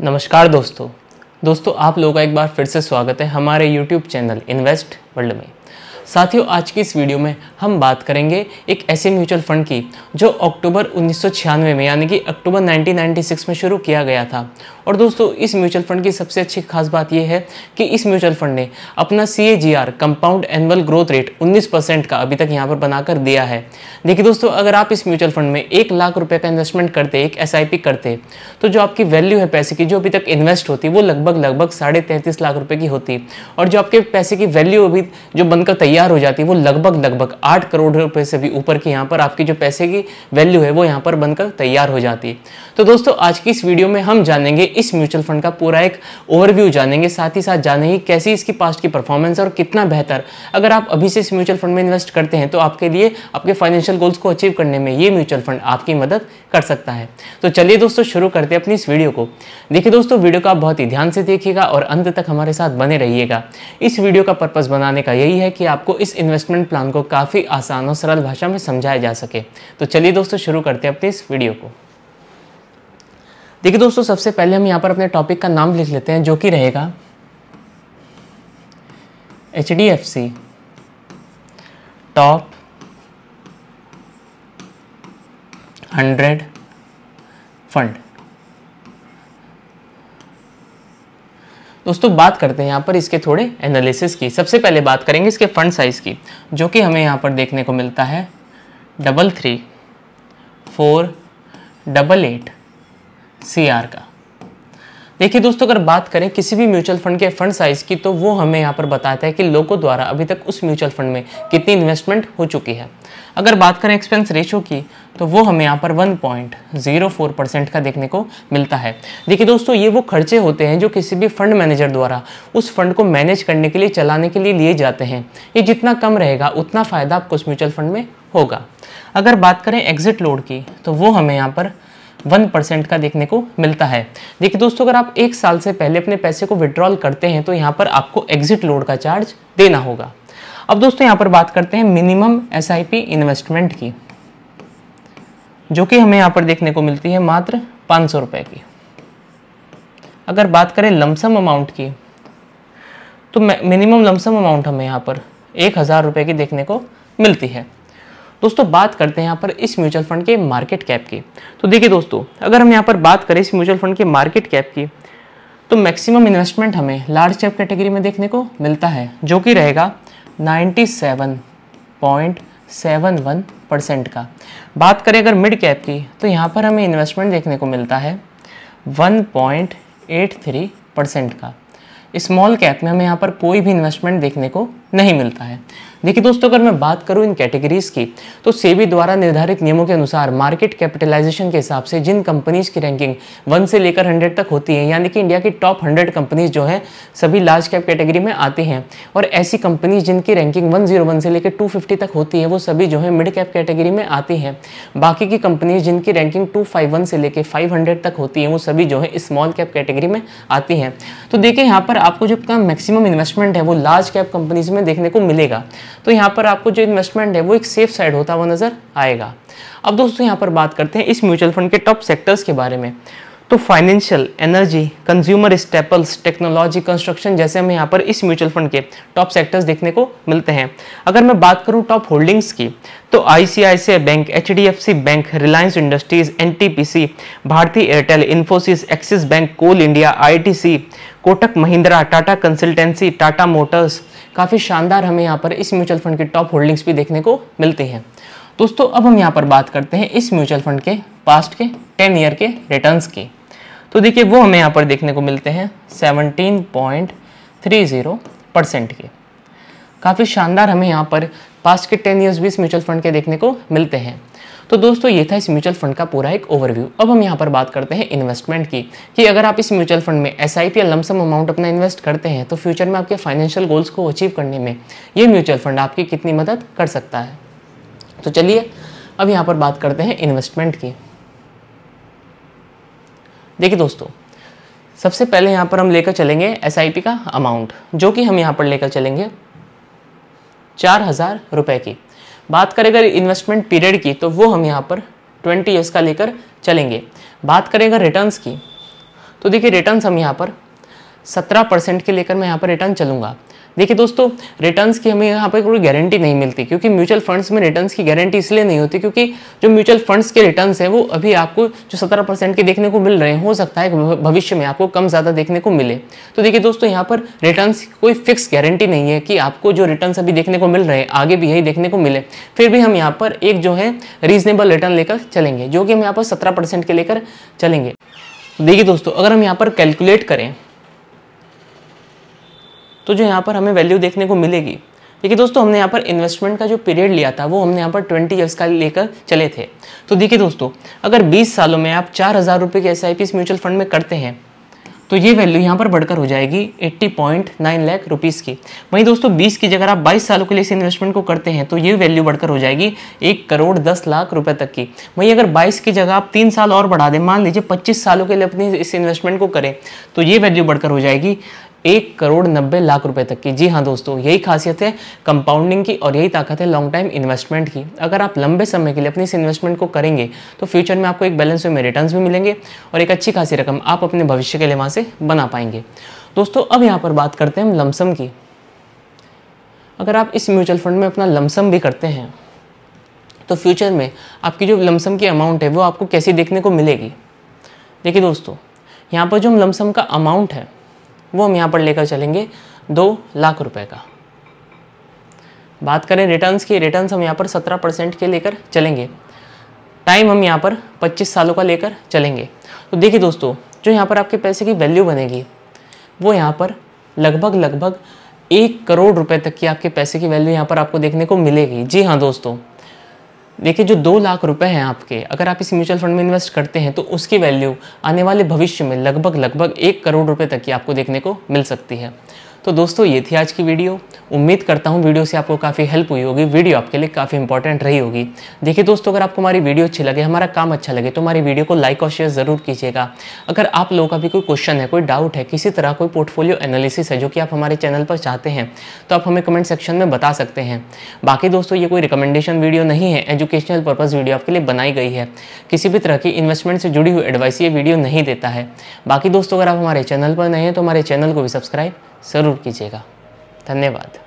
नमस्कार दोस्तों दोस्तों आप लोगों का एक बार फिर से स्वागत है हमारे YouTube चैनल इन्वेस्ट वर्ल्ड में साथियों आज की इस वीडियो में हम बात करेंगे एक ऐसे म्यूचुअल फंड की जो अक्टूबर 1996 में यानी कि अक्टूबर 1996 में शुरू किया गया था और दोस्तों इस म्यूचुअल फंड की सबसे अच्छी खास बात यह है कि इस म्यूचुअल फंड ने अपना C A G R compound annual growth rate 19 percent का अभी तक यहाँ पर बनाकर दिया है देखिए दोस्तों अगर आप इस म्यूचुअल फंड में एक लाख रुपये का इन्वेस्टमेंट करते एक एस आई पी करते तो जो आपकी वैल्यू है पैसे की जो अभी तक इन्वेस्ट होती वो लगभग लगभग साढ़े लाख रुपये की होती और जो आपके पैसे की वैल्यू अभी जो बनकर तैयार तैयार हो जाती है वो लगभग लगभग आठ करोड़ रुपए से भी ऊपर की यहाँ पर आपकी जो पैसे की वैल्यू है वो यहाँ पर बनकर तैयार हो जाती है तो दोस्तों आज की इस वीडियो में हम जानेंगे इस म्यूचुअल फंड का पूरा एक ओवरव्यू जानेंगे साथ ही साथ जानेंगे कैसी इसकी पास्ट की परफॉर्मेंस और कितना बेहतर अगर आप अभी से इस म्यूचुअल फंड में इन्वेस्ट करते हैं तो आपके लिए आपके फाइनेंशियल गोल्स को अचीव करने में ये म्यूचुअल फंड आपकी मदद कर सकता है तो चलिए दोस्तों शुरू करते हैं अपनी इस वीडियो को देखिए दोस्तों वीडियो को आप बहुत ही ध्यान से देखिएगा और अंत तक हमारे साथ बने रहिएगा इस वीडियो का पर्पज़ बनाने का यही है कि आप आपको इस इन्वेस्टमेंट प्लान को काफ़ी आसान और सरल भाषा में समझाया जा सके तो चलिए दोस्तों शुरू करते हैं अपने इस वीडियो को देखिए दोस्तों सबसे पहले हम यहाँ पर अपने टॉपिक का नाम लिख लेते हैं जो कि रहेगा H D F C top hundred fund दोस्तों बात करते हैं यहाँ पर इसके थोड़े एनालिसिस की सबसे पहले बात करेंगे इसके फंड साइज़ की जो कि हमें यहाँ पर देखने को मिलता है double three four double eight C R का देखिए दोस्तों अगर बात करें किसी भी म्यूचुअल फंड के फंड साइज की तो वो हमें यहाँ पर बताता है कि लोगों द्वारा अभी तक उस म्यूचुअल फंड में कितनी इन्वेस्टमेंट हो चुकी है अगर बात करें एक्सपेंस रेशो की तो वो हमें यहाँ पर 1.04 परसेंट का देखने को मिलता है देखिए दोस्तों ये वो खर्चे होते हैं जो किसी भी फंड मैनेजर द्वारा उस फंड को मैनेज करने के लिए चलाने के लिए लिए जाते हैं ये जितना कम रहेगा उतना फ़ायदा आपको उस म्यूचुअल फंड में होगा अगर बात करें एग्जिट लोड की तो वो हमें यहाँ पर वन परसेंट का देखने को मिलता है देखिए दोस्तों अगर आप एक साल से पहले अपने पैसे को विड्रॉल करते हैं तो यहाँ पर आपको एग्जिट लोड का चार्ज देना होगा अब दोस्तों यहाँ पर बात करते हैं मिनिमम एस इन्वेस्टमेंट की जो कि हमें यहाँ पर देखने को मिलती है मात्र पाँच सौ रुपये की अगर बात करें लमसम अमाउंट की तो मिनिमम लमसम अमाउंट हमें यहाँ पर एक हज़ार रुपये की देखने को मिलती है दोस्तों बात करते हैं यहाँ पर इस म्यूचुअल फंड के मार्केट कैप की तो देखिए दोस्तों अगर हम यहाँ पर बात करें इस म्यूचुअल फंड के मार्केट कैप की तो मैक्सिमम इन्वेस्टमेंट हमें लार्ज कैप कैटेगरी में देखने को मिलता है जो कि रहेगा 97.71 परसेंट का बात करें अगर मिड कैप की तो यहाँ पर हमें इन्वेस्टमेंट देखने को मिलता है 1.83 परसेंट का स्मॉल कैप में हमें यहाँ पर कोई भी इन्वेस्टमेंट देखने को नहीं मिलता है देखिए दोस्तों अगर मैं बात करूँ इन कैटेगरीज की तो सेबी द्वारा निर्धारित नियमों के अनुसार मार्केट कैपिटलाइजेशन के हिसाब से जिन कंपनीज की रैंकिंग वन से लेकर हंड्रेड तक होती है यानी कि इंडिया की टॉप हंड्रेड कंपनीज जो है सभी लार्ज कैप कैटेगरी में आती हैं और ऐसी कंपनीज जिनकी रैंकिंग वन से लेकर टू तक होती है वो सभी जो है मिड कैप कैटेगरी में आती हैं बाकी की कंपनीज जिनकी रैंकिंग टू से लेकर फाइव तक होती है वो सभी जो है स्मॉल कैप कैटेगरी में आती हैं तो देखिए यहाँ पर आपको जो मैक्सिमम इन्वेस्टमेंट है वो लार्ज कैप कंपनीज में देखने को मिलेगा तो यहाँ पर आपको जो इन्वेस्टमेंट है वो एक सेफ साइड होता हुआ नज़र आएगा अब दोस्तों यहाँ पर बात करते हैं इस म्यूचुअल फंड के टॉप सेक्टर्स के बारे में तो financial energy consumer staples technology construction जैसे हमें यहाँ पर इस म्यूचुअल फंड के टॉप सेक्टर्स देखने को मिलते हैं अगर मैं बात करूँ टॉप होल्डिंग्स की तो ICICI bank C bank Reliance Industries NTPC Bharti Airtel Infosys Axis bank Coal India C Kotak Mahindra Tata consultancy Tata motors काफ़ी शानदार हमें यहाँ पर इस म्यूचुअल फंड के टॉप होल्डिंग्स भी देखने को मिलती हैं दोस्तों अब हम यहाँ पर बात करते हैं इस म्यूचुअल फंड के पास्ट के टेन ईयर के रिटर्न की तो देखिए वो हमें यहाँ पर देखने को मिलते हैं seventeen point three zero percent के काफ़ी शानदार हमें यहाँ पर पास्ट के टेन ईयर्स भी इस म्यूचुअल फंड के देखने को मिलते हैं तो दोस्तों ये था इस म्यूचुअल फंड का पूरा एक ओवरव्यू अब हम यहाँ पर बात करते हैं इन्वेस्टमेंट की कि अगर आप इस म्यूचुअल फंड में एस आई या लमसम अमाउंट अपना इन्वेस्ट करते हैं तो फ्यूचर में आपके फाइनेंशियल गोल्स को अचीव करने में ये म्यूचुअल फंड आपकी कितनी मदद कर सकता है तो चलिए अब यहाँ पर बात करते हैं इन्वेस्टमेंट की देखिए दोस्तों सबसे पहले यहाँ पर हम लेकर चलेंगे एस का अमाउंट जो कि हम यहाँ पर लेकर चलेंगे चार हज़ार रुपये की बात करें अगर इन्वेस्टमेंट पीरियड की तो वो हम यहाँ पर ट्वेंटी ईयर्स का लेकर चलेंगे बात करें अगर रिटर्न्स की तो देखिए रिटर्न्स हम यहाँ पर सत्रह परसेंट के लेकर मैं यहाँ पर रिटर्न चलूंगा देखिए दोस्तों रिटर्न्स की हमें यहाँ पर कोई गारंटी नहीं मिलती क्योंकि म्यूचुअल फंड्स में रिटर्न्स की गारंटी इसलिए नहीं होती क्योंकि जो म्यूचुअल फंड्स के रिटर्न्स हैं वो अभी आपको जो सत्रह परसेंट के देखने को मिल रहे हैं हो सकता है भविष्य में आपको कम ज़्यादा देखने को मिले तो देखिए दोस्तों यहाँ पर रिटर्न की कोई फिक्स गारंटी नहीं है कि आपको जो रिटर्न अभी देखने को मिल रहे हैं आगे भी यही देखने को मिले फिर भी हम यहाँ पर एक जो है रीजनेबल रिटर्न लेकर चलेंगे जो कि हम यहाँ पर सत्रह के लेकर चलेंगे देखिए दोस्तों अगर हम यहाँ पर कैलकुलेट करें तो जो यहाँ पर हमें वैल्यू देखने को मिलेगी देखिए दोस्तों हमने यहाँ पर इन्वेस्टमेंट का जो पीरियड लिया था वो हमने यहाँ पर ट्वेंटी ईयर्स का लेकर चले थे तो देखिए दोस्तों अगर बीस सालों में आप चार हज़ार रुपये के एस आई पी इस म्यूचुअल फंड में करते हैं तो ये वैल्यू यहाँ पर बढ़कर हो जाएगी 80.9 लाख रुपीज़ की वहीं दोस्तों बीस की जगह आप बाईस सालों के लिए इस इन्वेस्टमेंट को करते हैं तो ये वैल्यू बढ़कर हो जाएगी एक करोड़ दस लाख रुपये तक की वहीं अगर बाईस की जगह आप तीन साल और बढ़ा दें मान लीजिए पच्चीस सालों के लिए अपनी इस इन्वेस्टमेंट को करें तो ये वैल्यू बढ़कर हो जाएगी एक करोड़ नब्बे लाख रुपए तक की जी हाँ दोस्तों यही खासियत है कंपाउंडिंग की और यही ताकत है लॉन्ग टाइम इन्वेस्टमेंट की अगर आप लंबे समय के लिए अपनी इस इन्वेस्टमेंट को करेंगे तो फ्यूचर में आपको एक बैलेंस में रिटर्न भी मिलेंगे और एक अच्छी खासी रकम आप अपने भविष्य के लिए वहाँ से बना पाएंगे दोस्तों अब यहाँ पर बात करते हैं हम लमसम की अगर आप इस म्यूचुअल फंड में अपना लमसम भी करते हैं तो फ्यूचर में आपकी जो लमसम की अमाउंट है वो आपको कैसी देखने को मिलेगी देखिए दोस्तों यहाँ पर जो हम लमसम का अमाउंट है वो हम यहाँ पर लेकर चलेंगे दो लाख रुपए का बात करें रिटर्न्स की रिटर्न्स हम यहाँ पर सत्रह परसेंट के लेकर चलेंगे टाइम हम यहाँ पर पच्चीस सालों का लेकर चलेंगे तो देखिए दोस्तों जो यहाँ पर आपके पैसे की वैल्यू बनेगी वो यहाँ पर लगभग लगभग एक करोड़ रुपए तक की आपके पैसे की वैल्यू यहाँ पर आपको देखने को मिलेगी जी हाँ दोस्तों देखिए जो दो लाख रुपए हैं आपके अगर आप इसी म्यूचुअल फंड में इन्वेस्ट करते हैं तो उसकी वैल्यू आने वाले भविष्य में लगभग लगभग एक करोड़ रुपए तक की आपको देखने को मिल सकती है तो दोस्तों ये थी आज की वीडियो उम्मीद करता हूँ वीडियो से आपको काफ़ी हेल्प हुई होगी वीडियो आपके लिए काफ़ी इंपॉर्टेंट रही होगी देखिए दोस्तों अगर आपको हमारी वीडियो अच्छी लगे हमारा काम अच्छा लगे तो हमारी वीडियो को लाइक और शेयर ज़रूर कीजिएगा अगर आप लोगों का भी कोई क्वेश्चन है कोई डाउट है किसी तरह कोई पोर्टफोलियो एनालिसिस है जो कि आप हमारे चैनल पर चाहते हैं तो आप हमें कमेंट सेक्शन में बता सकते हैं बाकी दोस्तों ये कोई रिकमेंडेशन वीडियो नहीं है एजुकेशनल पर्पज़ वीडियो आपके लिए बनाई गई है किसी भी तरह की इन्वेस्टमेंट से जुड़ी हुई एडवाइस ये वीडियो नहीं देता है बाकी दोस्तों अगर आप हमारे चैनल पर नहीं हैं तो हमारे चैनल को भी सब्सक्राइब ज़रूर कीजिएगा धन्यवाद